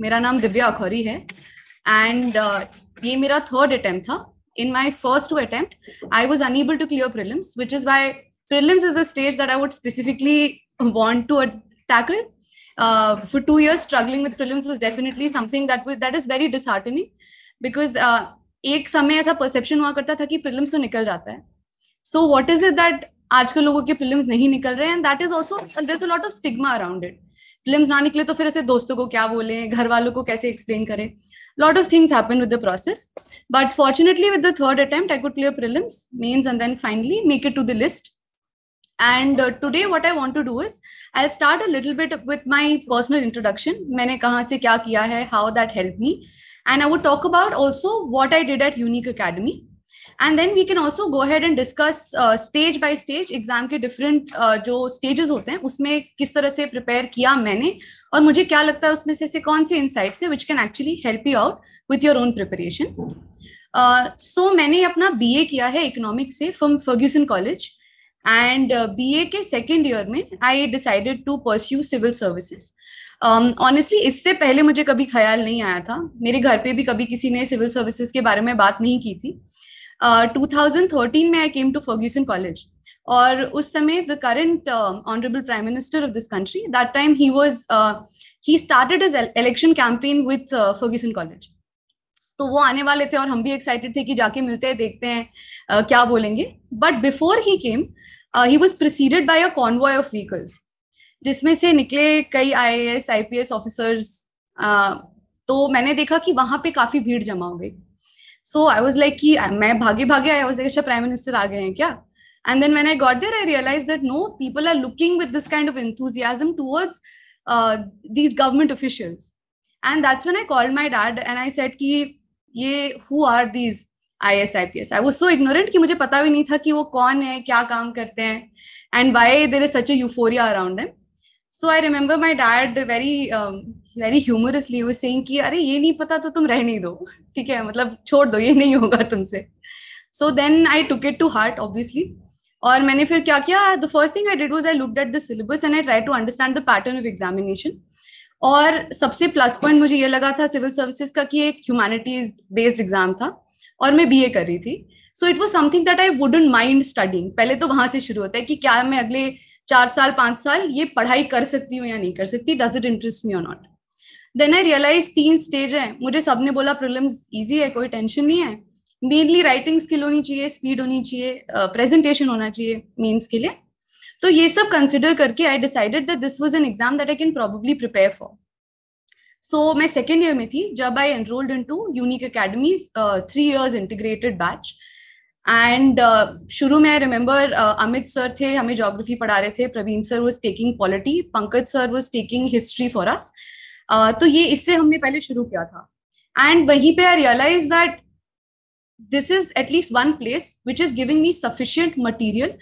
मेरा नाम दिव्या अखौरी है एंड uh, ये मेरा थर्ड अटेम्प्ट था in my first two attempt I was unable to clear prelims which is why prelims is a stage that I would specifically want to tackle for two year struggling with prelims is definitely something that that is very disheartening because एक समय ऐसा perception हुआ करता था कि prelims तो निकल जाता है so what is it that आजकल लोगों के प्रिलिम्स नहीं निकल रहे हैं that is also lot of stigma around it फिल्म ना निकले तो फिर ऐसे दोस्तों को क्या बोले घर वालों को कैसे एक्सप्लेन करें lot of things happen with the process but fortunately with the third attempt I could clear prelims mains and then finally make it to the list and today what I want to do is I start a little bit with my personal introduction मैंने कहाँ से क्या किया है how that help me and I would talk about also what I did at Unacademy and then we can also go ahead and discuss stage by stage exam के different uh, जो stages होते हैं उसमें किस तरह से prepare किया मैंने और मुझे क्या लगता है उसमें से, से कौन से इनसाइट है which can actually help you out with your own preparation so मैंने अपना ए किया है इकोनॉमिक्स से from Fergusson college and B A के सेकेंड ईयर में I decided to pursue civil services honestly इससे पहले मुझे कभी ख्याल नहीं आया था मेरे घर पे भी कभी किसी ने सिविल सर्विसेज के बारे में बात नहीं की थी 2013 uh, में I came to Fergusson college और उस समय the current honourable prime minister of this country that time he was he started his election campaign with Fergusson college तो वो आने वाले थे और हम भी एक्साइटेड थे कि जाके मिलते हैं देखते हैं uh, क्या बोलेंगे but before he came he was preceded by a convoy of vehicles जिसमें से निकले कई I S I P S officers तो मैंने देखा कि वहां पे काफी भीड़ जमा हो गई सो आई वॉज लाइक कि मैं भागे भागे आई वॉज लाइक अच्छा प्राइम मिनिस्टर आ गए हैं क्या and then man I got there I realize that no people are looking with this kind of enthusiasm government uh, एंड government officials and that's when i called my dad and i said ki ye who are these IAS IPS I was so ignorant कि मुझे पता भी नहीं था कि वो कौन है क्या काम करते हैं and why there is such a euphoria around and so I remember my dad very very humorously वो सेइंग कि अरे ये नहीं पता तो तुम रह नहीं दो ठीक है मतलब छोड़ दो ये नहीं होगा तुमसे so then I took it to heart obviously और मैंने फिर क्या किया the first thing I did was I looked at the syllabus and I try to understand the pattern of examination और सबसे प्लस पॉइंट मुझे ये लगा था सिविल सर्विसेज का कि एक ह्यूमैनिटीज बेस्ड एग्जाम था और मैं बीए कर रही थी so it was something that I wouldn't mind studying पहले तो वहां से शुरू होता है कि क्या मैं अगले चार साल पांच साल ये पढ़ाई कर सकती हूँ या नहीं कर सकती डज इट इंटरेस्ट मी और नॉट देन आई रियलाइज तीन स्टेज है मुझे सबने बोला प्रिलिम्स इजी है कोई टेंशन नहीं है मेनली राइटिंग स्किल होनी चाहिए स्पीड होनी चाहिए प्रेजेंटेशन uh, होना चाहिए मेन्स के लिए तो ये सब कंसिडर करके I decided that this was an exam that I can probably prepare for so मैं सेकेंड ईयर में थी जब I enrolled into Unacademy's three years integrated batch and uh, शुरू में आई रिमेम्बर अमित सर थे हमें geography पढ़ा रहे थे Praveen sir was taking polity Pankaj sir was taking history for us तो ये इससे हमने पहले शुरू किया था एंड वहीं पे I realize that this is at least one place which is giving me sufficient material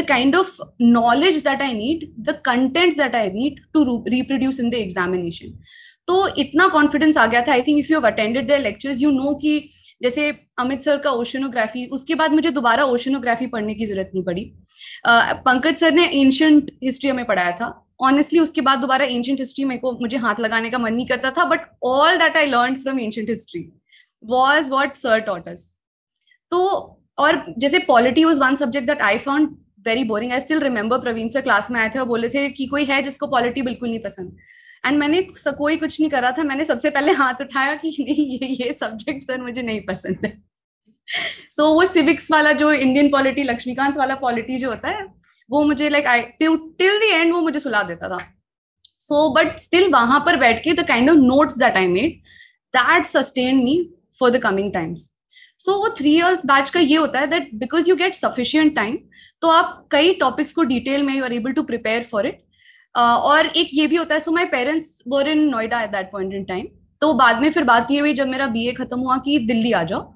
the kind of knowledge that I need the content that I need to reproduce in the examination तो इतना confidence आ गया था I think if you have attended the lectures you know की जैसे Amit sir का oceanography उसके बाद मुझे दोबारा ओशनोग्राफी पढ़ने की जरूरत नहीं पड़ी पंकज सर ने एंशंट हिस्ट्री हमें पढ़ाया था ऑनेस्टली उसके बाद दोबारा एंशंट हिस्ट्री मेरे को मुझे हाथ लगाने का मन नहीं करता था but all that I learn from ancient history was what sir taught तो और जैसे polity was one subject that I found very boring I still remember Praveen sir class में आए थे और बोले थे कि कोई है जिसको पॉलिटी बिल्कुल नहीं पसंद एंड मैंने कोई कुछ नहीं करा था मैंने सबसे पहले हाथ उठाया कि नहीं ये ये सब्जेक्ट सर मुझे नहीं पसंद है सो so, वो सिविक्स वाला जो इंडियन पॉलिटी लक्ष्मीकांत वाला पॉलिटी जो होता है वो मुझे like I till the end वो मुझे सुला देता था सो बट स्टिल वहां पर बैठ के the kind of notes that I made that sustain me for the coming times so वो थ्री ईयर्स बैच का ये होता है that because you get sufficient time तो आप कई टॉपिक्स को डिटेल में you are able to prepare for it और एक ये भी होता है so my parents were in Noida at that point in time तो बाद में फिर बात ये हुई जब मेरा बी खत्म हुआ कि दिल्ली आ जाओ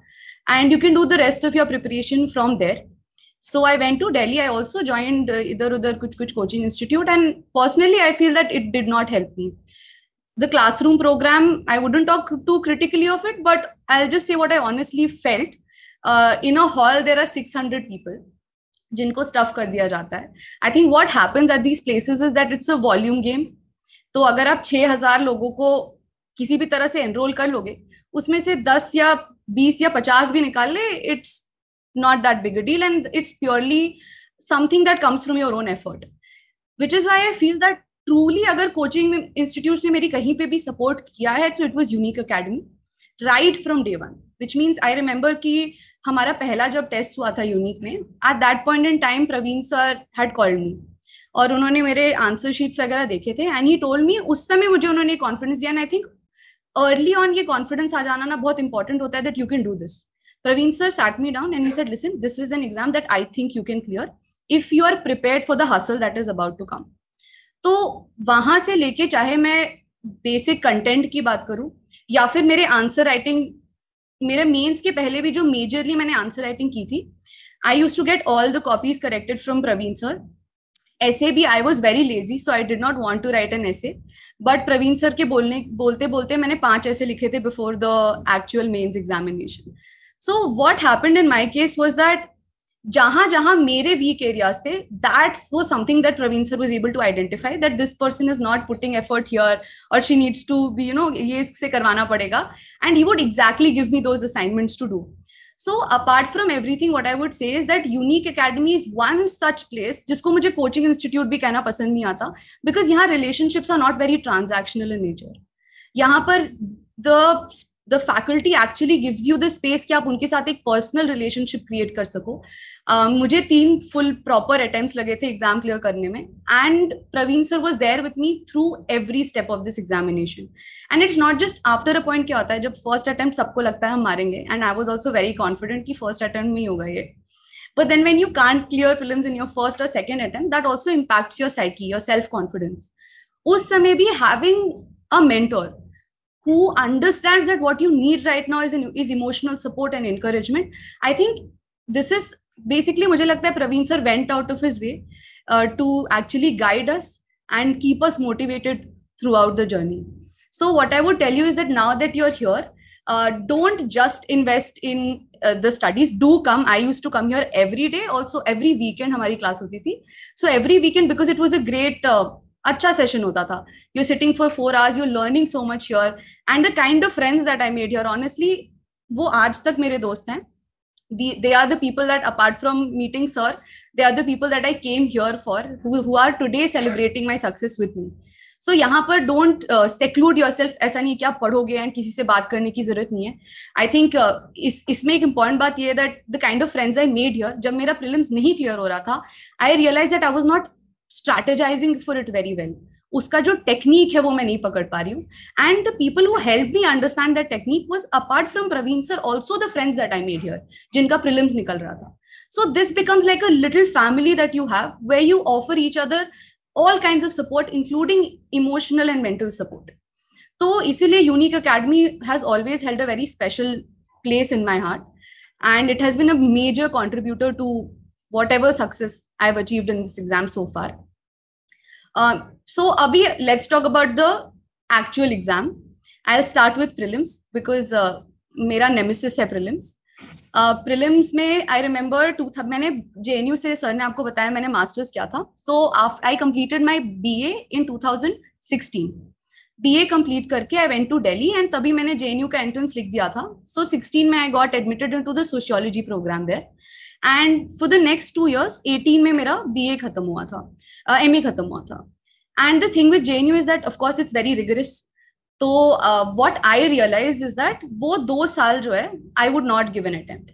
and you can do the rest of your preparation from there so I went to Delhi I also joined इधर उधर कुछ कुछ coaching institute and personally I feel that it did not help me the classroom program I wouldn't talk too critically of it but I just say what I honestly felt in a hall there are six hundred people जिनको stuff कर दिया जाता है I think what happens at these places is that it's a volume game तो अगर आप छः हजार लोगों को किसी भी तरह से एनरोल कर लोगे उसमें से दस या बीस या पचास भी निकाल ले it's not that big deal and it's purely something that comes from your own effort which is I I feel that truly अगर कोचिंग इंस्टीट्यूट ने मेरी कहीं पे भी सपोर्ट किया है तो it was Unique Academy right from day one which means I remember की हमारा पहला जब टेस्ट हुआ था यूनिक में at that point in time Praveen sir had called me और उन्होंने मेरे आंसर शीट्स वगैरह देखे थे एंड ही टोल्ड मी उस समय मुझे उन्होंने कॉन्फिडेंस दिया आई थिंक अर्ली ऑन ये कॉन्फिडेंस आ जाना ना बहुत इंपॉर्टेंट होता है that you can do this Praveen sir sat me down and he said listen this is an exam that I think you can clear if you are prepare for the hustle that is about to come तो वहां से लेके चाहे मैं basic content की बात करूं या फिर मेरे आंसर राइटिंग मेरे मेंस के पहले भी जो मेजरली मैंने आंसर राइटिंग की थी I use to get all the copies corrected from Praveen sir essay भी I was very lazy so I did not want to write an essay but Praveen sir के बोलने बोलते बोलते मैंने पांच ऐसे लिखे थे before the actual mains examination so what happened in my case was that जहां जहां मेरे वीक एरियाज थे दैट्स वो something that Praveen sir was able to identify that this person is not putting effort here और she needs to be you know ये इससे करवाना पड़ेगा and he would exactly give me those assignments to do so apart from everything what I would say is that Unique Academy is one such place जिसको मुझे coaching institute भी कहना पसंद नहीं आता बिकॉज यहाँ relationships are not very transactional in nature यहाँ पर the the faculty actually gives you the space कि आप उनके साथ एक पर्सनल रिलेशनशिप क्रिएट कर सको uh, मुझे तीन फुल प्रॉपर अटेम्प्ट लगे थे एग्जाम क्लियर करने में and Praveen sir was there with me through every step of this examination and it's not just after a point क्या होता है जब फर्स्ट अटेम्प्ट सबको लगता है हम मारेंगे and I was also very confident कि फर्स्ट अटेम्प्ट में ही होगा ये but then when you can't clear film in your first और second attempt that also impacts your psyche your self confidence उस समय भी having a mentor who understands that what you need right now is in, is emotional support and encouragement i think this is basically mujhe lagta hai praveen sir went out of his way uh, to actually guide us and keep us motivated throughout the journey so what i would tell you is that now that you're here uh, don't just invest in uh, the studies do come i used to come here every day also every weekend hamari class hoti thi so every weekend because it was a great uh, अच्छा session होता था you sitting for four hours you learning so much your and the kind of friends that I made your honestly वो आज तक मेरे दोस्त हैं they are the people that apart from meeting sir they are the people that I came here for who are today celebrating my success with me so यहाँ पर don't सेक्लूड your self ऐसा नहीं है कि आप पढ़ोगे एंड किसी से बात करने की जरूरत नहीं है आई थिंक uh, इस इसमें एक इंपॉर्टेंट बात यह है that the kind of friends I made here जब मेरा प्रिलिम्स नहीं क्लियर हो रहा था I realize that I was not strategizing for it very well उसका जो टेक्निक है वो मैं नहीं पकड़ पा रही हूँ and the people who help me understand that technique was apart from Praveen sir also the friends that I made here जिनका प्रिलिम्स निकल रहा था so this becomes like a little family that you have way you offer each other all kind of support including emotional and mental support तो इसीलिए Unique Academy has always held a very special place in my heart and it has been a major contributor to whatever success I've achieved in this exam so far. Uh, so, Abhi, let's talk about the actual exam. I'll start with prelims because uh, मेरा nemesis है prelims prelims uh, में I remember to था मैंने जे से sir ने आपको बताया मैंने मास्टर्स किया था so I completed my B A in two thousand sixteen B A complete करके I went to Delhi and तभी मैंने जे का एंट्रेंस लिख दिया था सो so, सिक्सटीन में I got admitted into the sociology program there and for the next two years eighteen में मेरा बी ए खत्म हुआ था एम ए खत्म हुआ था and the thing with J N U is that of course it's very rigorous तो what I realize is that वो दो साल जो है I would not give an attempt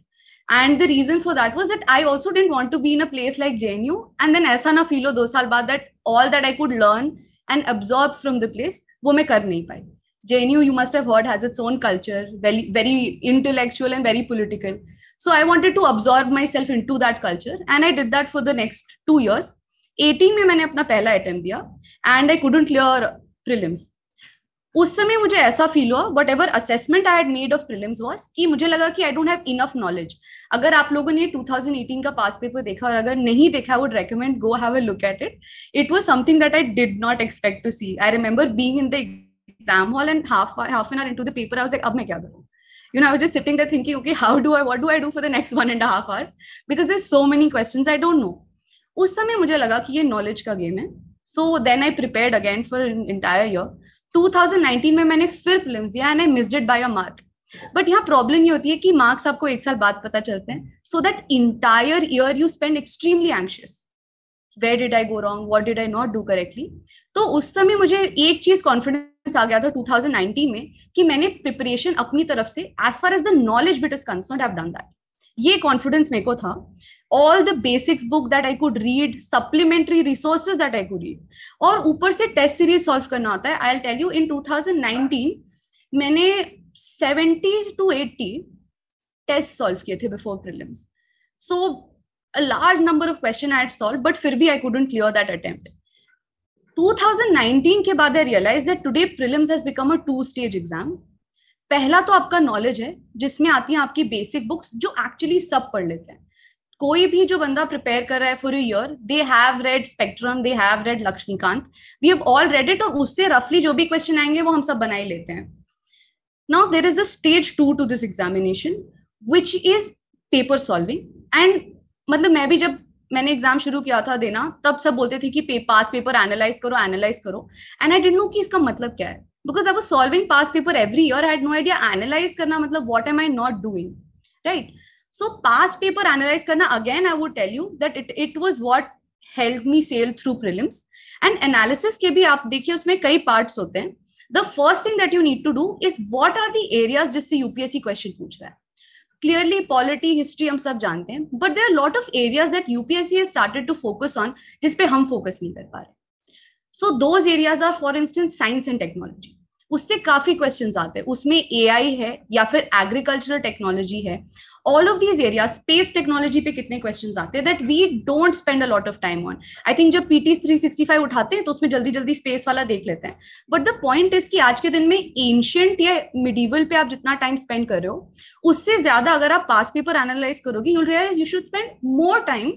and the reason for that was that I also didn't want to be in a place like J N U and then ऐसा ना feel हो दो साल बाद that all that I could learn and absorb from the place वो मैं कर नहीं पाई JNU, you you have heard, has its own culture very very intellectual and very political So I wanted to absorb myself into that culture, and I did that for the next two years. 18 में मैंने अपना पहला attempt दिया and I couldn't clear prelims उस समय मुझे ऐसा feel हुआ whatever assessment I had made of prelims was कि मुझे लगा कि I don't have enough knowledge अगर आप लोगों ने 2018 का पास पेपर देखा और अगर नहीं देखा would recommend go have a look at it it was something that I did not expect to see I remember being in the exam hall and half half an hour into the paper I was like अब मैं क्या करूँ you know, I was just sitting there thinking, okay, how do I, what do I do for the next one and a half hours? Because there's so many questions I don't know. उस समय मुझे लगा कि ये knowledge का game है so then I prepared again for entire year 2019 में मैंने फिर प्रिलिम्स दिया and I missed it by a mark but यहाँ प्रॉब्लम ये होती है कि मार्क्स आपको एक साल बाद पता चलते हैं so that entire year you spend extremely anxious where did I go wrong what did I not do correctly तो उस समय मुझे एक चीज कॉन्फिडेंस आ गया था 2019 में कि मैंने प्रिपरेशन अपनी तरफ से as far as the knowledge bit is concern I done that ये कॉन्फिडेंस मेरे को था all the basics book that I could read supplementary resources that I could read और ऊपर से टेस्ट सीरीज सॉल्व करना आता है I'll tell you in 2019 मैंने seventy two eighty test solve किए थे before prelims so a large number of questions I had solved, but फिर भी I couldn't clear that attempt. 2019 के बाद I realize that today prelims has become a two stage exam पहला तो आपका knowledge है जिसमें आती हैं आपकी बेसिक बुक्स जो एक्चुअली सब पढ़ लेते हैं कोई भी जो बंदा प्रिपेयर कर रहा है for year they have read spectrum they have read Laxmikanth we have all read it और उससे रफली जो भी क्वेश्चन आएंगे वो हम सब बना ही लेते हैं now there is a stage to to this examination which is paper solving and मतलब मैं भी जब मैंने एग्जाम शुरू किया था देना तब सब बोलते थे कि पास पेपर एनालाइज करो एनालाइज करो एंड आई डेंट नो कि इसका मतलब क्या है because I was solving past paper every year I no idea analyze करना मतलब what am I not doing right so past paper analyze करना again I would tell you that it it was what help me sail through prelims and analysis के भी आप देखिए उसमें कई parts होते हैं the first thing that you need to do is what are the areas जिससे UPSC question पूछ रहा है क्लियरली पॉलिटी हिस्ट्री हम सब जानते हैं but there are lot of areas that UPSC started to focus on जिसपे हम फोकस नहीं कर पा रहे so those areas are for instance science and technology उससे काफी क्वेश्चन आते हैं उसमें ए है या फिर एग्रीकल्चरल टेक्नोलॉजी है all of these area space technology पे कितने क्वेश्चन आते हैं that we don't spend a lot of time on I think जब पीटी थ्री सिक्सटी फाइव उठाते हैं तो उसमें जल्दी जल्दी स्पेस वाला देख लेते हैं बट द पॉइंट इज कि आज के दिन में एंशियंट या मिडिवल पे आप जितना टाइम स्पेंड कर रहे हो उससे ज्यादा अगर आप पास पेपर एनालाइज करोगे you'll realize you should spend more time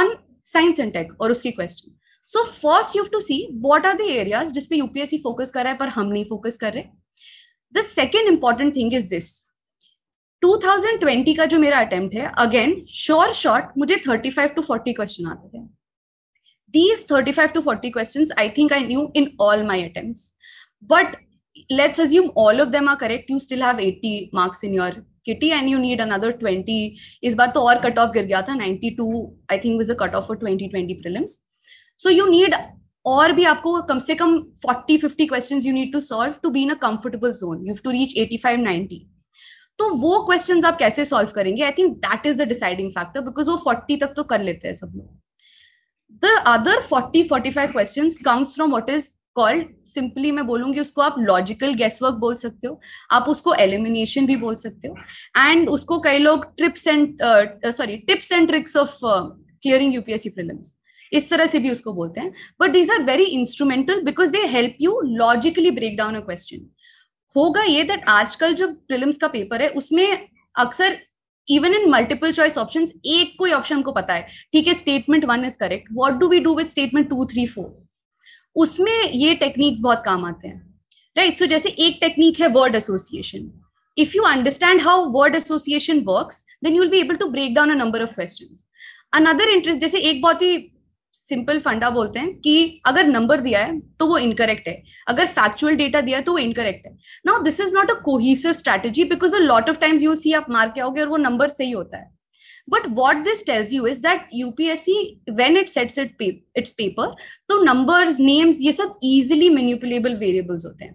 on science and tech और उसके question so first you have to see what are the areas जिसपे यूपीएससी फोकस कर रहा है पर हम नहीं फोकस कर रहे the second important thing is this 2020 का जो मेरा अटेम्प्ट है अगेन श्योर शॉर्ट मुझे 35 टू 40 क्वेश्चन आते थे these 35 to 40 questions I think I knew in all my attempts but let's assume all of them are correct you still have 80 marks in your kitty and you need another 20 इस बार तो और cut off गिर गया था 92 to I think was a cut off for 2020 twenty prelims so you need और भी आपको कम से कम 40 50 questions you need to solve to be in a comfortable zone you to reach 85 90 तो वो क्वेश्चन आप कैसे सॉल्व करेंगे I think that is the deciding factor because वो फोर्टी तक तो कर लेते हैं सब लोग the other forty forty five question comes from what is called simply मैं बोलूंगी उसको आप लॉजिकल गेस वर्क बोल सकते हो आप उसको एलिमिनेशन भी बोल सकते हो एंड उसको कई लोग trips and sorry tips and tricks of clearing UPSC prelims इस तरह से भी उसको बोलते हैं but these are very instrumental because they help you logically break down a question होगा ये दैट आजकल जो प्रिलिम्स का पेपर है उसमें अक्सर even in multiple choice option एक कोई ऑप्शन को पता है ठीक है statement one is correct what do we do with statement two three four उसमें ये टेक्निक्स बहुत काम आते हैं राइट right? सो so, जैसे एक टेक्निक है word association if you understand how word association work then you'll be able to break down a number of question another interest जैसे एक बहुत ही सिंपल फंडा बोलते हैं कि अगर नंबर दिया है तो वो इनकरेक्ट है अगर फैक्चुअल डेटा दिया है तो वो इनकरेक्ट है now this is not a cohesive strategy because a lot of times you see आप मार के आओगे और वो नंबर सही होता है but what this tells you is that UPSC when it sets it it's paper तो नंबर नेम्स ये सब इजिली मेन्यूपुलेबल वेरिएबल्स होते हैं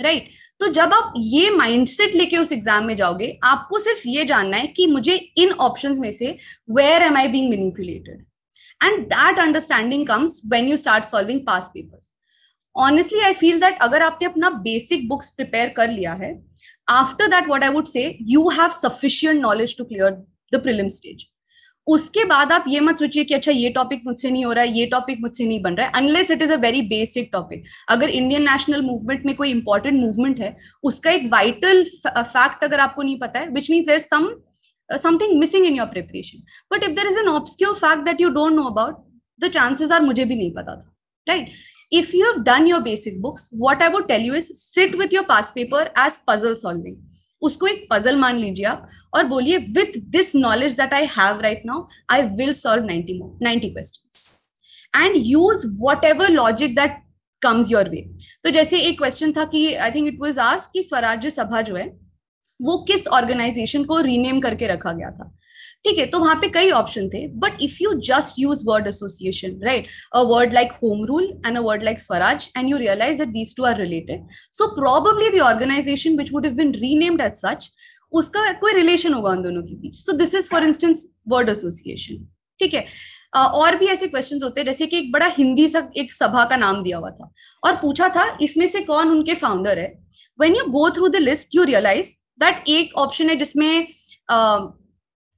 राइट right? तो जब आप ये माइंडसेट लेके उस एग्जाम में जाओगे आपको सिर्फ ये जानना है कि मुझे इन ऑप्शंस में से where am I being manipulated and that understanding comes when you start solving past papers honestly I feel that अगर आपने अपना बेसिक बुक्स प्रिपेयर कर लिया है after that what I would say you have sufficient knowledge to clear the prelim stage उसके बाद आप ये मत सोचिए कि अच्छा ये टॉपिक मुझसे नहीं हो रहा है ये टॉपिक मुझसे नहीं बन रहा है unless it is a very basic topic अगर इंडियन नेशनल मूवमेंट में कोई इंपॉर्टेंट मूवमेंट है उसका एक वाइटल फैक्ट अगर आपको नहीं पता है which means there some something missing in your preparation but if there is an obscure fact that you don't know about the chances are mujhe bhi nahi pata tha right if you have done your basic books what i would tell you is sit with your past paper as puzzle solving usko ek puzzle maan lijiye aap aur boliye with this knowledge that i have right now i will solve 90 more 90 questions and use whatever logic that comes your way to तो जैसे एक question था कि I think it was ask कि स्वराज्य सभा जो है वो किस ऑर्गेनाइजेशन को रीनेम करके रखा गया था ठीक है तो वहां पे कई ऑप्शन थे but if you just use word association right a word like home rule and a word like Swaraj and you realise that these two are related so probably the organisation which would have been renamed as such उसका कोई relation होगा उन दोनों के बीच so this is for instance word association ठीक है Uh, और भी ऐसे क्वेश्चन होते हैं जैसे कि एक बड़ा हिंदी सा एक सभा का नाम दिया हुआ था और पूछा था इसमें से कौन उनके फाउंडर है when you go through the list you realise that एक ऑप्शन है जिसमें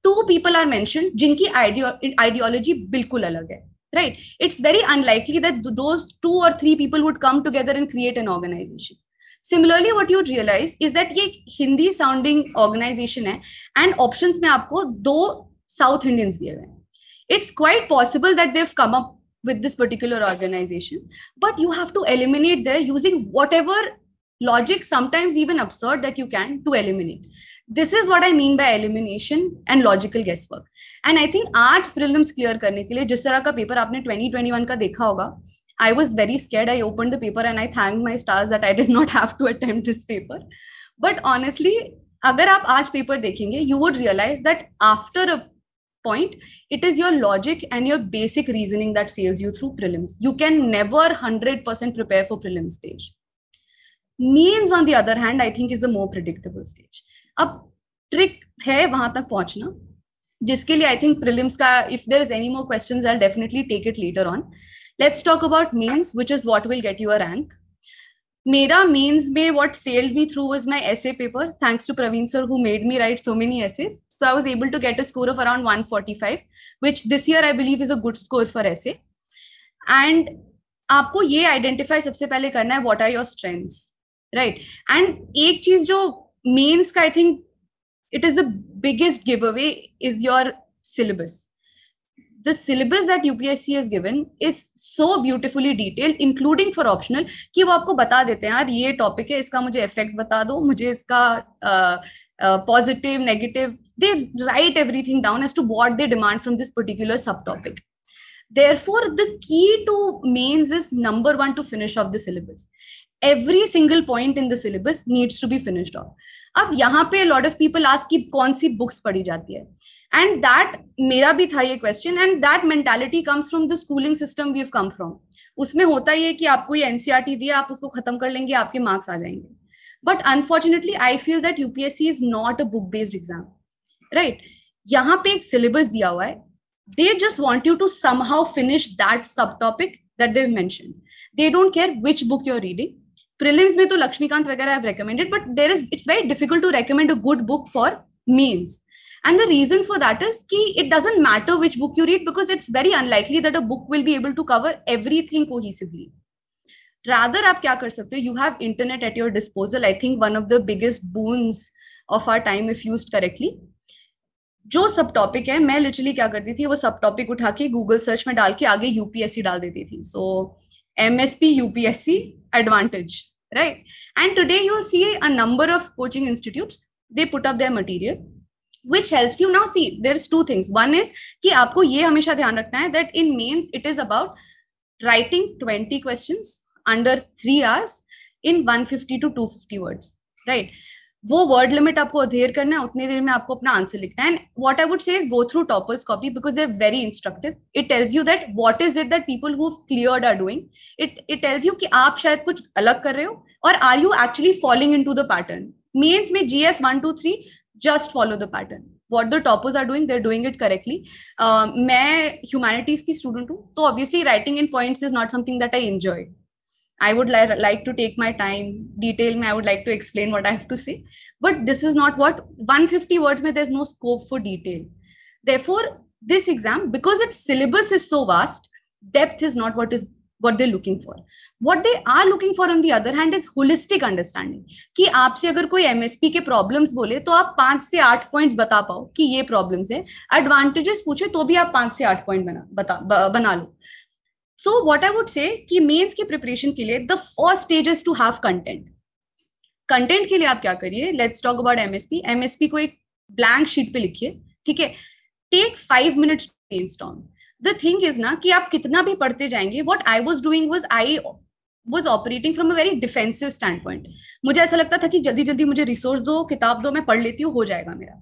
टू पीपल आर मैंशन जिनकी आइडियोलॉजी बिल्कुल अलग है right it's very unlikely that those two और three people would come together and create an organisation similarly what you realise is that ये Hindi sounding organisation है एंड ऑप्शन में आपको दो साउथ इंडियंस दिए गए it's quite possible that they come up with this particular organisation but you have to eliminate using using whatever logic sometimes even absurd that you can to eliminate this is what i mean by elimination and logical guesswork and i think aaj prelims clear karne ke liye jis tarah ka paper aapne 2021 ka dekha hoga i was very scared i opened the paper and i thanked my stars that i did not have to attempt this paper but honestly agar aap aaj paper dekhenge you would realize that after a point it is your logic and your basic reasoning that sails you through prelims you can never 100% prepare for prelim stage mains on the other hand I think is the more predictable stage अब trick है वहां तक पहुंचना जिसके लिए I think prelims का if there is any more question I definitely take it later on let's talk about mains which is what will get your rank मेरा mains में what sailed me through was my essay paper thanks to praveen sir who made me write so many essays so i was able to get a score of around 145 which this year i believe is a good score for essay and आपको ये identify सबसे पहले करना है what are your strengths right and एक चीज जो mains का I think it is the biggest give away is your syllabus the syllabus that UPSC is given is so beautifully detailed including for optional कि वो आपको बता देते हैं यार ये टॉपिक है इसका मुझे इफेक्ट बता दो मुझे इसका positive negative they write everything down as to what they demand from this particular subtopic therefore the key to mains is number one to finish off the syllabus every single point in the syllabus needs to be finished off अब यहाँ पे lot of people ask की कौन सी books पढ़ी जाती है and that मेरा भी था ये question and that mentality comes from the schooling system we come from उसमें होता ही है कि आपको ये एनसीआरटी e दिया आप उसको खत्म कर लेंगे आपके मार्क्स आ जाएंगे but unfortunately I feel that UPSC is not a book based exam right यहाँ पे एक सिलेबस दिया हुआ है they just want you to somehow finish that subtopic that they've mentioned they don't care which book you're reading prelims में तो लक्ष्मीकांत वगैरह I recommended but there is it's very difficult to recommend a good book for mains And the reason for that is ki it doesn't matter which book you read because it's very unlikely that a book will be able to cover everything cohesively. Rather, आप क्या कर सकते हो you have internet at your disposal I think one of the biggest boons of our time if use correctly जो सब topic है मैं literally क्या करती थी वो सब टॉपिक उठा के गूगल सर्च में डाल के आगे यूपीएससी डाल देती थी so M S P UPSC advantage right and today you'll see a number of coaching institutes they put up their material which helps you now see there's two things one is कि आपको ये हमेशा ध्यान रखना है that in mains it is about writing 20 questions under 3 hours in 150 to 250 words right वो word limit आपको adhere करना है उतनी देर में आपको अपना आंसर लिखना है and what I would say is go through toppers copy because they're very instructive it tells you that what is it that people who clear are doing it it tells you कि आप शायद कुछ अलग कर रहे हो और are you actually following into the pattern means में G S one two three just follow the pattern what the toppers are doing they're doing it correctly मैं ह्यूमैनिटीज की स्टूडेंट हूँ तो obviously writing in points is not something that I enjoy I would li- like to take my time. Detail me, I would like to explain what I have to say. But this is not what 150 words mein, there's no scope for detail. Therefore, this exam, because its syllabus is so vast, depth is not what is what they're looking for. What they are looking for on the other hand is holistic understanding. कि आपसे अगर कोई MSP के problems बोले तो आप पांच से आठ पॉइंट्स बता पाओ कि ये प्रॉब्लम्स है एडवांटेजेस पूछे तो भी आप पांच से आठ पॉइंट बना बता ब, bana lo so what I would say कि मेन्स की प्रिपरेशन के लिए the first stage is to have content content के लिए आप क्या करिए let's talk about MSP MSP को एक ब्लैंक शीट पे लिखिए ठीक है टेक फाइव मिनट्स स्टॉन द थिंग इज ना कि आप कितना भी पढ़ते जाएंगे what I was doing was I was operating from a very defensive standpoint मुझे ऐसा लगता था कि जल्दी जल्दी मुझे रिसोर्स दो किताब दो मैं पढ़ लेती हूँ हो जाएगा मेरा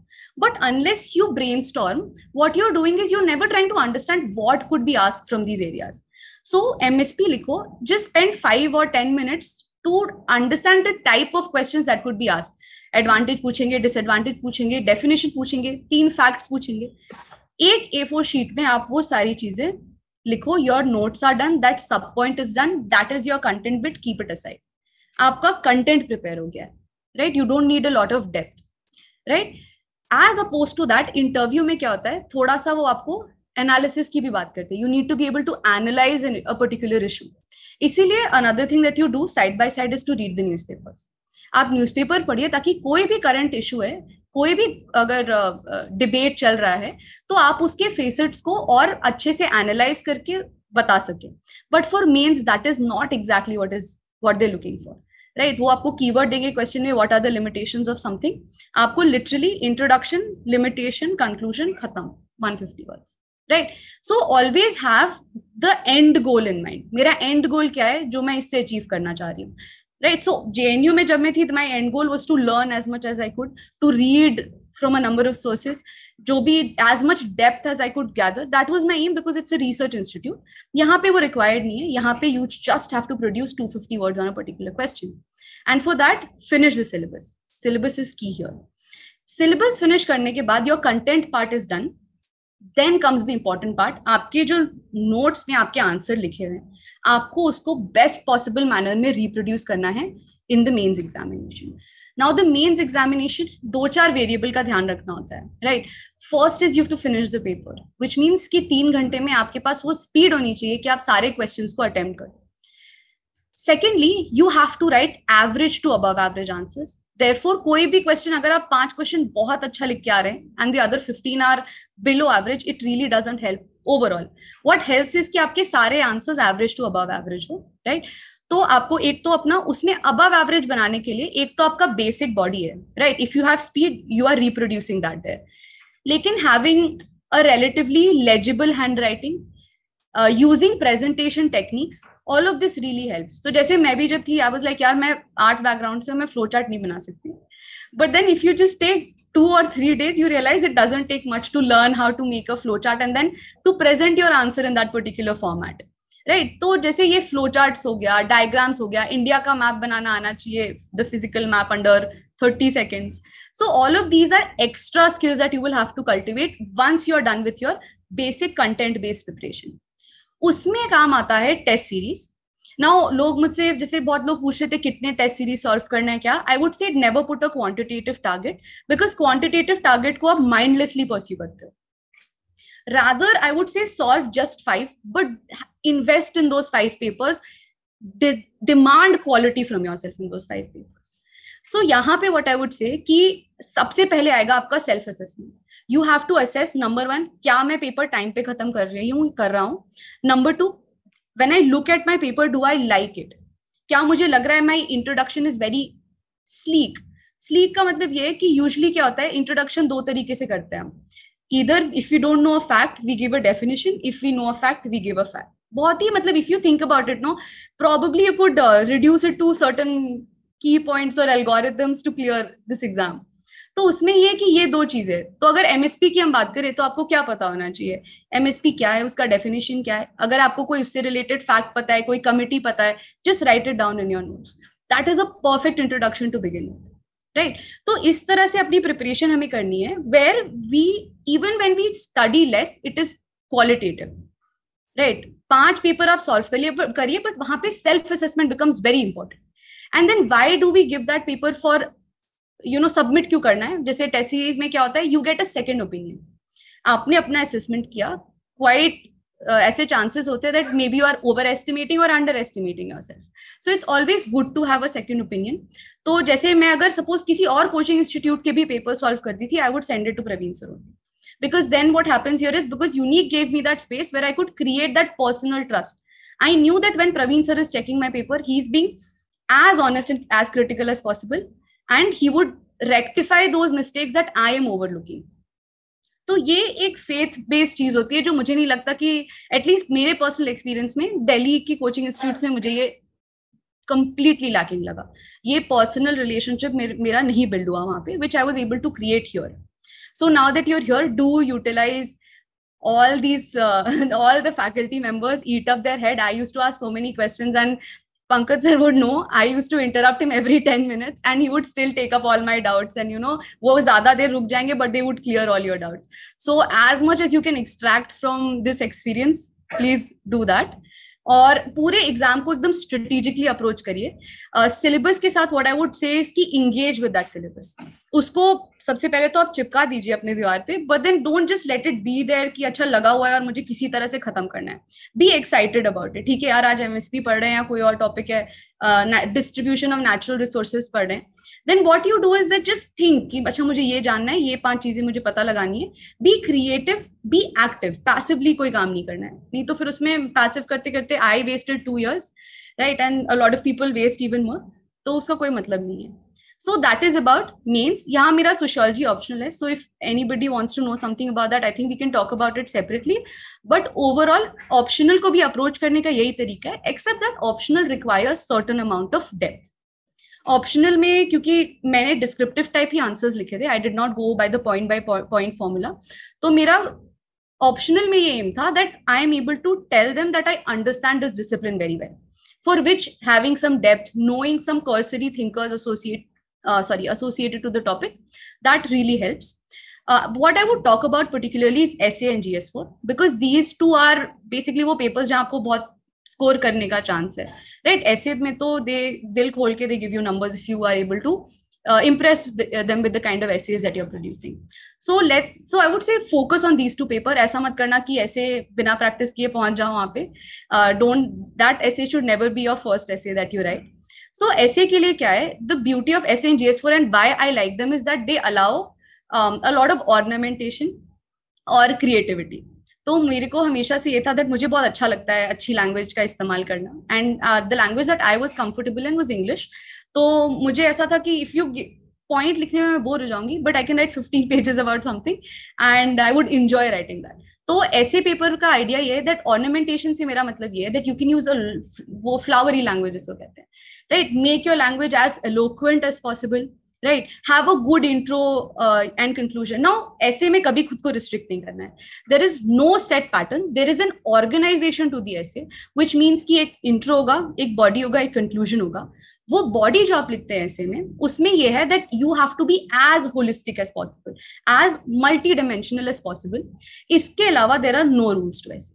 but unless you brainstorm what you are doing is you never trying to understand what could be ask from these areas so M S P लिखो जस्ट स्पेंड फाइव और ten minutes to understand the type of question that could be asked. Advantage पूछेंगे disadvantage पूछेंगे definition पूछेंगे तीन facts पूछेंगे एक ए four sheet में आप वो सारी चीजें लिखो your notes are done that सब point is done that is your content bit keep it aside आपका कंटेंट प्रिपेयर हो गया right you don't need a lot of depth right as oppose to that interview में क्या होता है थोड़ा सा वो आपको एनालिसिस की भी बात करते हैं you need to be able to analyse in a particular issue इसीलिए another thing that you do side by side is to read the news आप न्यूज़पेपर पढ़िए ताकि कोई भी करंट इशू है कोई भी अगर डिबेट चल रहा है तो आप उसके फेसेट्स को और अच्छे से एनालाइज करके बता सके but for mains that is not exactly what is what they looking for right वो आपको कीवर्ड देंगे क्वेश्चन में what are the limitation of something आपको लिटरली इंट्रोडक्शन लिमिटेशन कंक्लूजन खत्म 150 fifty words right so always have the end goal in mind मेरा end goal क्या है जो मैं इससे अचीव करना चाह रही हूँ right so J N U में जब मैं थी my end goal was to learn as much as I could to read from a number of sources जो भी as much depth as I could gather that was my aim because it's a research institute यहाँ पे वो required नहीं है यहाँ पे you just have to produce two fifty word on a particular question and for that finish the syllabus syllabus is key here syllabus finish करने के बाद your content part is done then comes the important part आपके जो notes में आपके answer लिखे हुए हैं आपको उसको बेस्ट पॉसिबल मैनर में रिप्रोड्यूस करना है in the mains examination now the mains examination दो चार वेरिएबल का ध्यान रखना होता है right first is you to finish the paper which means कि तीन घंटे में आपके पास वो स्पीड होनी चाहिए कि आप सारे क्वेश्चन को अटेम्प्ट करो secondly you have to write average to above average answers therefore कोई भी क्वेश्चन अगर आप पांच क्वेश्चन बहुत अच्छा लिख के आ रहे हैं and the other fifteen are below average it really doesn't help overall what help is कि आपके सारे answer average to above average हो राइट तो आपको एक तो अपना उसमें अबव एवरेज बनाने के लिए एक तो आपका बेसिक बॉडी है right if you have speed you are reproducing that there लेकिन having a relatively legible handwriting using presentation techniques all of this really help तो जैसे मैं भी जब थी आई वॉज लाइक यार मैं आर्ट बैकग्राउंड से मैं फ्लो चार्ट नहीं बना सकती but then if you just take two और three days you realise it doesn't take much to learn how to make a flow chart and then to present your answer in that particular format right तो जैसे ये flow chart हो गया diagrams हो गया India का map बनाना आना चाहिए the physical map under thirty seconds so all of these are extra skills that you will have to cultivate once you are done with your basic content based preparation उसमें काम आता है test series now लोग मुझसे जैसे बहुत लोग पूछ रहे थे कितने टेस्ट सीरीज सॉल्व करना है क्या I would say it never put a quantitative target because quantitative target को आप माइंडलेसली परस्यू करते हो rather I would say solve just five but invest in those five papers demand quality from yourself in those five papers so यहाँ पे what I would से सबसे पहले आएगा आपका self assessment you have to assess number one क्या मैं paper time पे खत्म कर रही हूँ कर रहा हूँ number two when I look at my paper do I like it क्या मुझे लग रहा है my introduction is very sleek sleek का मतलब ये है कि यूजली क्या होता है इंट्रोडक्शन दो तरीके से करते हैं हम इधर if you don't know a fact we give a definition if we know a fact we give a fact बहुत ही मतलब if you think about it no probably you could reduce it to certain key points और algorithms to clear this exam तो उसमें ये कि ये दो चीजें तो अगर एमएसपी की हम बात करें तो आपको क्या पता होना चाहिए एमएसपी क्या है उसका डेफिनेशन क्या है अगर आपको कोई उससे रिलेटेड फैक्ट पता है कोई कमिटी पता है just write it down in your notes that is a perfect introduction to begin right तो इस तरह से अपनी प्रिपरेशन हमें करनी है where we even when we study less it is qualitative right पांच पेपर आप सॉल्व करिए करिए बट वहां पे self assessment becomes very important and then why do we give that paper for you know submit क्यों करना है जैसे टेस्ट सीरीज में क्या होता है you get a second opinion आपने अपना असेसमेंट किया क्वाइट uh, ऐसे चांसेस होते हैं that maybe you are overestimating और underestimating yourself so it's always good to have a second opinion तो जैसे मैं अगर सपोज किसी और कोचिंग इंस्टीट्यूट के भी पेपर सॉल्व करती थी I would send it to Praveen sir because then what happens here is because unique gave me that space where I could create that personal trust I knew that when Praveen sir is checking my paper he is being as honest and as critical as possible and he would rectify those mistakes that I am overlooking तो ये एक faith based चीज होती है जो मुझे नहीं लगता कि एटलीस्ट मेरे पर्सनल एक्सपीरियंस में दिल्ली की कोचिंग इंस्टीट्यूट में मुझे ये कंप्लीटली लैकिंग लगा ये पर्सनल रिलेशनशिप मेरा नहीं बिल्ड हुआ वहां पे which I was able to create here so now that you're here do utilise all these all the faculty faculty eat eat up their head i used to ask so many questions Pankaj sir would know I used to interrupt him every 10 minutes and he would still take up all my doubts and you know wo they der ruk jayenge but they would clear all your doubts so as much as you can extract from this experience please do that और पूरे exam को एकदम strategically approach करिए syllabus के साथ what I would से इसकी engage with that syllabus उसको सबसे पहले तो आप चिपका दीजिए अपने दीवार पे but then don't just let it be there कि अच्छा लगा हुआ है और मुझे किसी तरह से खत्म करना है बी एक्साइटेड अबाउट इट ठीक है यार आज एमएसपी पढ़ रहे हैं या कोई और टॉपिक है डिस्ट्रीब्यूशन ऑफ नेचुरल रिसोर्सेज पढ़ रहे हैं then what you do is that just think कि अच्छा मुझे ये जानना है ये पांच चीजें मुझे पता लगानी है be creative be active passively कोई काम नहीं करना है नहीं तो फिर उसमें पैसिव करते करते I wasted two years right and a lot of people waste even more तो उसका कोई मतलब नहीं है so that is about means यहाँ मेरा सोशोलॉजी ऑप्शनल है so if anybody wants to know something about that I think we can talk about it separately but overall optional को भी अप्रोच करने का यही तरीका है except that optional requires certain amount of depth optional में क्योंकि मैंने डिस्क्रिप्टिव टाइप ही आंसर्स लिखे थे I did not go by the point by point formula तो मेरा ऑप्शनल में ये एम था that I am able to tell them that I understand this discipline very well for which having some depth knowing some cursory thinkers associate sorry associated to the topic that really helps Uh, what I would talk about particularly is essay and GS4 because these two are basically वो papers जहाँ आपको बहुत score करने का chance है right ऐसे में तो दे दिल खोल के दे give you numbers if you are able to impress them with the kind of essays that you are producing so let's so I would say focus on these two paper ऐसा मत करना कि ऐसे बिना प्रैक्टिस किए पहुंच जाओ वहां पे don't that essay should never be your first essay that you write so essay के लिए क्या है the beauty of essay and G S four and why I like them is that they allow a lot of ornamentation और creativity तो मेरे को हमेशा से ये था दैट मुझे बहुत अच्छा लगता है अच्छी लैंग्वेज का इस्तेमाल करना and the language that I was comfortable and was English तो मुझे ऐसा था कि इफ़ यू पॉइंट लिखने में मैं बोर हो जाऊंगी but I can write fifteen pages about something and I would enjoy writing that तो ऐसे पेपर का आइडिया ये है दैट ऑर्नामेंटेशन से मेरा मतलब ये है दैट यू कैन यूज वो फ्लावरी लैंग्वेज को कहते हैं right make your language as eloquent as possible right have a good intro and conclusion now essay में कभी खुद को रिस्ट्रिक्ट नहीं करना है there is no set pattern there is an organisation to the essay which means की एक intro होगा एक बॉडी होगा एक कंक्लूजन होगा वो बॉडी जो आप लिखते हैं ऐसे में उसमें ये है that you have to be as holistic as possible as multidimensional as possible इसके अलावा there are no rules to essay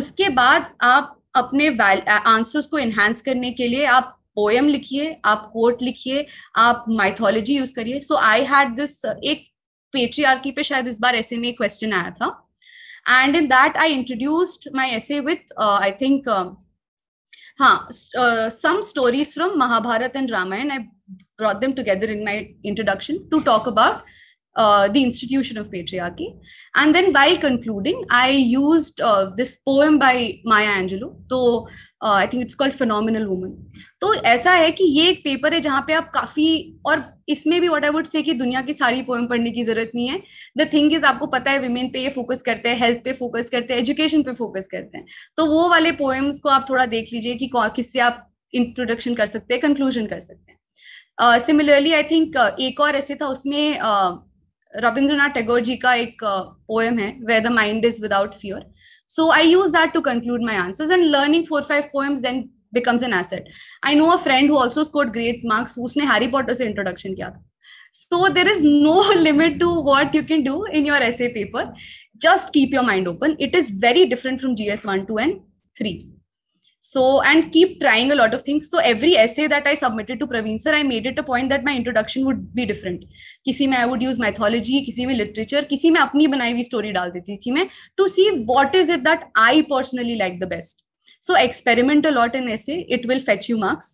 उसके बाद आप अपने आंसर्स को एनहेंस करने के लिए आप पोएम लिखिए आप कोर्ट लिखिए आप माइथोलॉजी यूज करिए सो आई हैड दिस एक पेट्रीआर्की पे शायद इस बार ऐसे में क्वेश्चन आया था and in that I introduced my essay with I think हाँ some stories from Mahabharata and Ramayana I brought them together in my introduction to talk about uh, the institution of patriarchy. And then while concluding, I used uh, this poem by Maya Angelou. तो I think it's called phenomenal woman तो ऐसा है कि ये एक paper है जहाँ पे आप काफी और इसमें भी वट आई वुड से कि दुनिया की सारी पोएम पढ़ने की जरूरत नहीं है द थिंग इज आपको पता है विमेन पे ये फोकस करते हैं हेल्थ पे फोकस करते हैं एजुकेशन पे फोकस करते हैं तो वो वाले पोएम्स को आप थोड़ा देख लीजिए कि किससे आप इंट्रोडक्शन कर सकते हैं कंक्लूजन कर सकते हैं सिमिलरली आई थिंक एक और ऐसे था उसमें uh, रविंद्रनाथ टैगोर जी का एक पोएम uh, है where the mind is without fear so I use that to conclude my answers and learning four five poems then becomes an asset I know a friend also scored great marks उसने Harry Potter से introduction किया था so there is no limit to what you can do in your essay paper just keep your mind open it is very different from G S one to and three so and keep trying a lot of things so every essay that i submitted to praveen sir i made it a point that my introduction would be different kisi mein i would use mythology kisi mein literature kisi mein apni banayi hui story dal deti thi main to see what is it that i personally like the best so experiment a lot in essay it will fetch you marks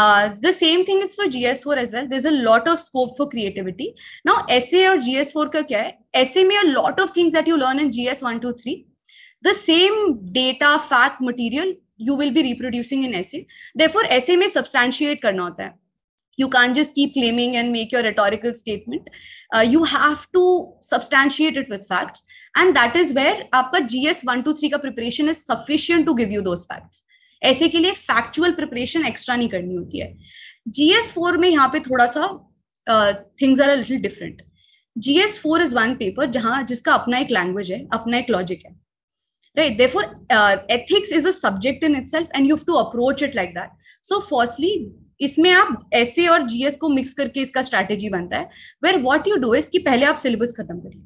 uh, the same thing is for GS4 as well. There's a lot of scope for creativity. Now, essay or GS4 ka kya hai? Essay may a lot of things that you learn in GS1, 2, 3. The same data, fact, material you will be reproducing in essay therefore essay में substantiate करना होता है you can just keep claiming and make your rhetorical statement you have to substantiate it with facts and that is where आपका G S one two three का preparation is sufficient to give you those facts essay के लिए factual preparation extra नहीं करनी होती है GS four में यहाँ पे थोड़ा सा things are a little different GS four is one paper जहां जिसका अपना एक लैंग्वेज है अपना एक लॉजिक है right therefore uh, ethics is a subject in itself and you have to approach it like that so firstly इसमें आप एसए और जीएस को मिक्स करके इसका स्ट्रैटेजी बनता है where what you do is कि पहले आप सिलेबस खत्म करिए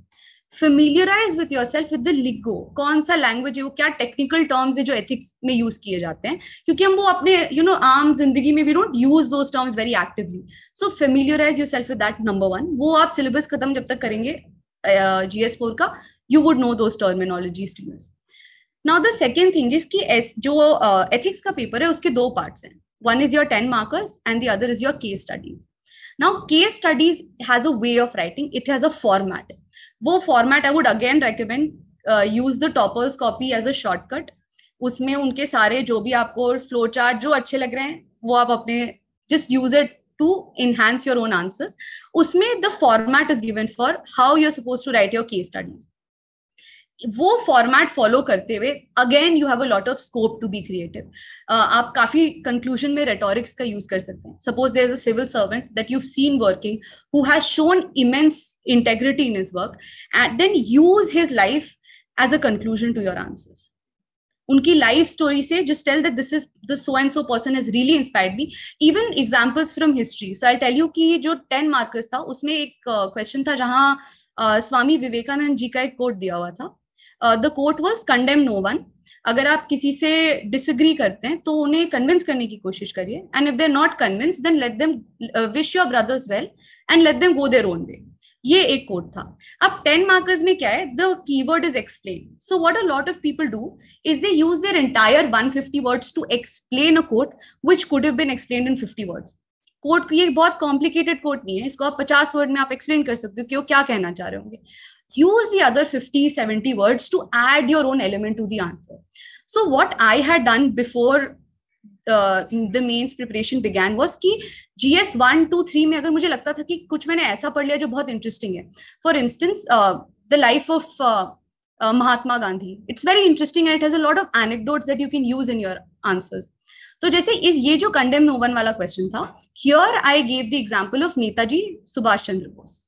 familiarise with yourself with the lingo कौन सा लैंग्वेज है वो क्या टेक्निकल टर्म्स है जो एथिक्स में यूज किए जाते हैं क्योंकि हम वो अपने यू नो आम जिंदगी में we don't use those terms very actively so familiarise yourself with that number one वो आप सिलेबस खत्म जब तक करेंगे जीएस uh, फोर का you would know those terminologies to use now the second thing is as, जो ethics uh, का paper है उसके दो पार्ट्स हैं one is your ten markers and the other is your case studies now case studies has a way of writing it has a format वो format I would again recommend use the toppers copy as a shortcut उसमें उनके सारे जो भी आपको flow chart जो अच्छे लग रहे हैं वो आप अपने just use it to enhance your own answers उसमें the format is given for how you're suppose to write your case studies वो फॉर्मेट फॉलो करते हुए again you have a lot of scope to be creative आप काफी conclusion में rhetorics का use कर सकते हैं suppose there is a civil servant that you seen working who has shown immense integrity in his work and then use his life as a conclusion to your answers उनकी life story से just tell that this is the so and so person is really inspired me even examples from history so I tell you कि जो ten markers था उसमें एक question uh, था जहां uh, स्वामी विवेकानंद जी का एक कोट दिया हुआ था the quote was condemn no one अगर आप किसी से डिसग्री करते हैं तो उन्हें कन्विंस करने की कोशिश करिए and if they're not convince then let them wish your brothers well and let them go their own way ये एक कोर्ट था अब टेन मार्कर्स में क्या है the keyword is explain so what a lot of people do is they use their entire 150 words to explain a quote which could have been explained in 50 words quote ये बहुत complicated court नहीं है इसको आप पचास word में आप explain कर सकते हो कि वो क्या कहना चाह रहे होंगे use the other 50 70 words to add your own element to the answer so what i had done before Uh, the mains preparation began was कि G S one two three में अगर मुझे लगता था कि कुछ मैंने ऐसा पढ़ लिया जो बहुत इंटरेस्टिंग है for instance the life of Mahatma Gandhi it's very interesting and it has a lot of anecdotes that you can use in your answers तो जैसे इस ये जो कंडेम नोवन वाला क्वेश्चन था here I gave the example of Netaji Subhash Chandra Bose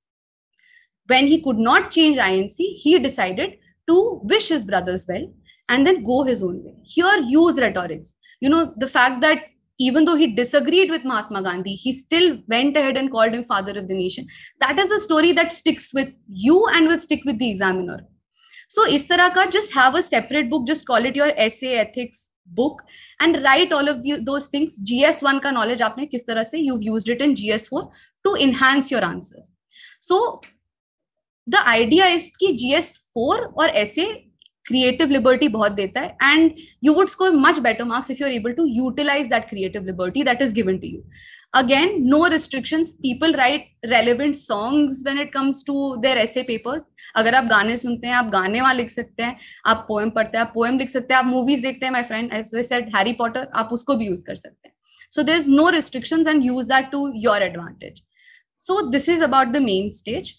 when he could not change INC, he decided to wish his brothers well and then go his own way. Here, use rhetorics. You know, the fact that even though he disagreed with Mahatma Gandhi, he still went ahead and called him father of the nation. That is a story that sticks with you and will stick with the examiner. So, is just have a separate book, just call it your essay ethics book and write all of the, those things. GS1 ka knowledge aapne kis tarah se you've used it in GS4 to enhance your answers. So the idea is की GS four और ऐसे creative liberty बहुत देता है and you would score much better marks if you are able to utilise that creative liberty that is given to you again no restriction people write relevant songs when it comes to their ऐसे paper अगर आप गाने सुनते हैं आप गाने वहां लिख सकते हैं आप पोएम पढ़ते हैं आप पोएम लिख सकते हैं आप मूवीज देखते हैं my friend said Harry Potter आप उसको भी यूज कर सकते हैं so there is no restriction and use that to your advantage so this is about the main stage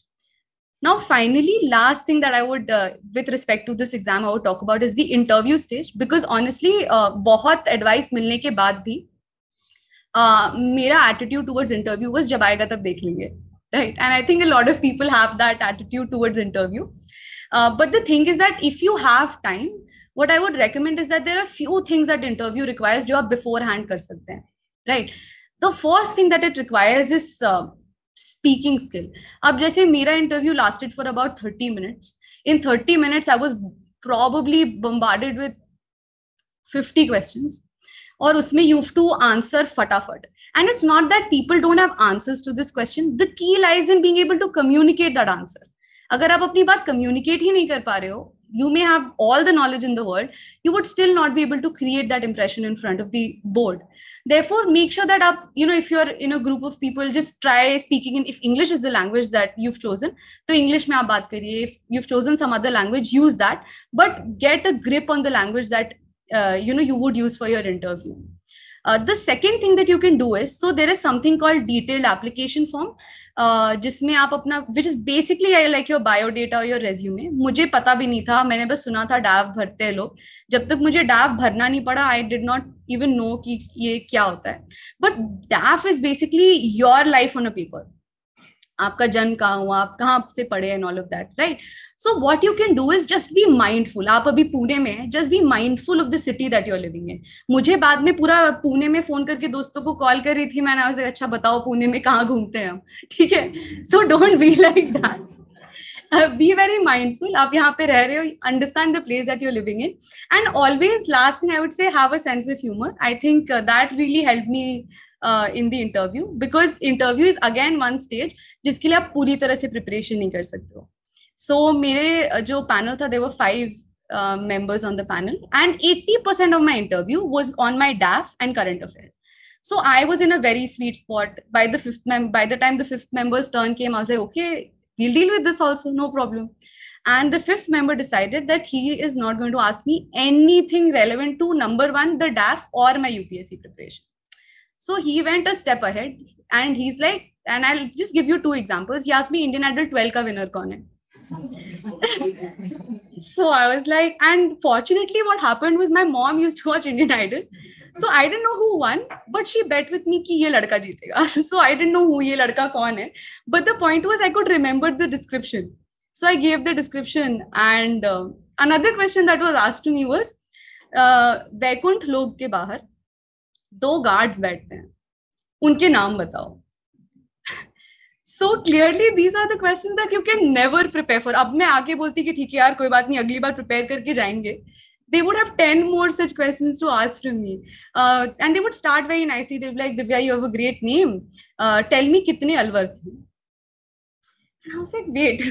Now, finally, last thing that I would, uh, with respect to this exam, I would talk about is the interview stage because honestly, uh, बहुत advice मिलने के बाद भी uh, मेरा attitude towards interview was जब आएगा तब देख लेंगे right and i think a lot of people have that attitude towards interview uh, but the thing is that if you have time what i would recommend is that there are few things that interview requires jo aap beforehand kar sakte hain right the first thing that it requires is uh, speaking skill अब जैसे मेरा interview lasted for about thirty minutes in thirty minutes I was probably bombarded with fifty question और उसमें you to answer फटाफट and it's not that people don't have answers to this question the key lies in being able to communicate that answer अगर आप अपनी बात communicate ही नहीं कर पा रहे हो you may have all the knowledge in the world you would still not be able to create that impression in front of the board therefore make sure that up you know if you're in a group of people just try speaking in if english is the language that you've chosen so english may aap baat kariye if you've chosen some other language use that but get a grip on the language that uh, you know you would use for your interview uh, the second thing that you can do is so there is something called detailed application form जिसमें आप अपना which is basically I like your biodata और your resume मुझे पता भी नहीं था मैंने बस सुना था डैव भरते हैं लोग जब तक मुझे डैव भरना नहीं पड़ा I did not even know कि ये क्या होता है but DAF is basically your life on a paper आपका जन्म कहाँ हुआ आप कहाँ से पढ़े and all of that right so what you can do is just be mindful आप अभी पुणे में है just be mindful of the city that you're living in मुझे बाद में पूरा पुणे में फोन करके दोस्तों को कॉल कर रही थी मैंने आपसे अच्छा बताओ पुणे में कहाँ घूमते हैं हम ठीक है so don't be like that be very mindful आप यहाँ पे रह रहे हो understand the place that you're living in and always last thing I would say have a sense of humour I think that really help me Uh, in the interview, because interview is again one stage, जिसके लिए आप पूरी तरह से preparation नहीं कर so, मेरे uh, जो पैनल था there were five members on the panel and eighty percent of my interview was on my DAF and current affairs so i was in a very sweet spot by the by the time the fifth member's turn came i was like okay we'll deal with this also no problem and the fifth member decided that he is not going to ask me anything relevant to number one the daf or my upsc preparation so he went a step ahead and he's like, and I'll just give you two examples. He asked me Indian Idol 12 ka winner kon hai. so I was like, and fortunately, what happened was my mom used to watch Indian Idol. So I didn't know who won, but she bet with me ki ye ladka jeetega. so I didn't know who ye ladka kaun hai. But the point was I could remember the description. So I gave the description. And uh, another question that was asked to me was, uh, Vaikunt Log ke bahar, दो guards बैठते हैं उनके नाम बताओ so clearly these are the question that you can never prepare for अब मैं आगे बोलती कि ठीक है यार कोई बात नहीं अगली बार प्रिपेयर करके जाएंगे they would have 10 more such questions to ask from me uh, and they would start very nicely they'd be like divya you have a great name uh, tell me kitne alwar the and i was like wait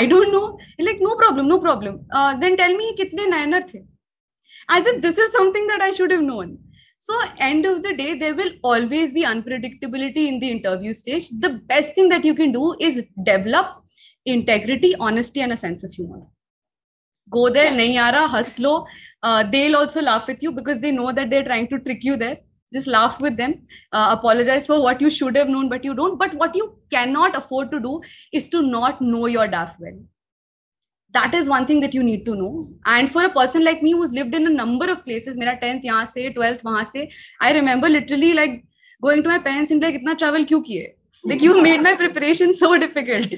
i don't know and like no problem no problem uh, then tell me kitne nayanar the as if this is something that i should have known So, end of the day, there will always be unpredictability in the interview stage. The best thing that you can do is develop integrity, honesty, and a sense of humor. Go there, nahi hustle Uh, they'll also laugh with you because they know that they're trying to trick you there. Just laugh with them. Uh, apologize for what you should have known, but you don't. But what you cannot afford to do is to not know your DAF well that is one thing that you need to know and for a person like me who's lived in a number of places mera 10th yahan se 12th wahan se i remember literally like going to my parents and like itna travel kyun kiye like you made my preparation so difficult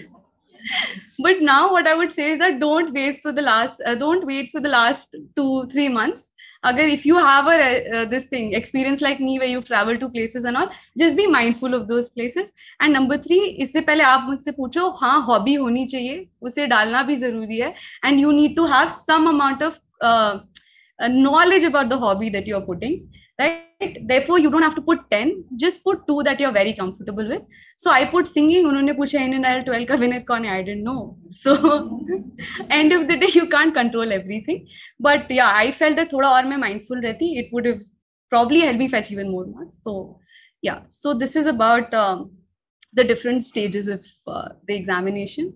but now what i would say is that don't wait for the last uh, don't wait for the last 2 3 months अगर if you have a this thing experience like me way you travel to places and all just be mindful of those places and number three इससे पहले आप मुझसे पूछो हाँ hobby होनी चाहिए उसे डालना भी जरूरी है and you need to have some amount of knowledge about the hobby that you are putting right therefore you don't have to put 10 just put two that you're very comfortable with so i put singing unhone pucha nnl 12 ka winner kaun i didn't know so end of the day you can't control everything but yeah i felt that thoda aur main mindful rehti it would have probably helped me fetch even more marks so yeah so this is about um, the different stages of uh, the examination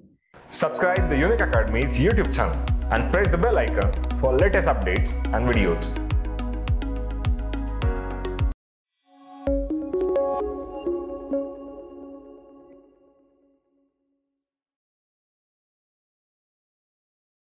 subscribe the unic academy's youtube channel and press the bell icon for latest updates and videos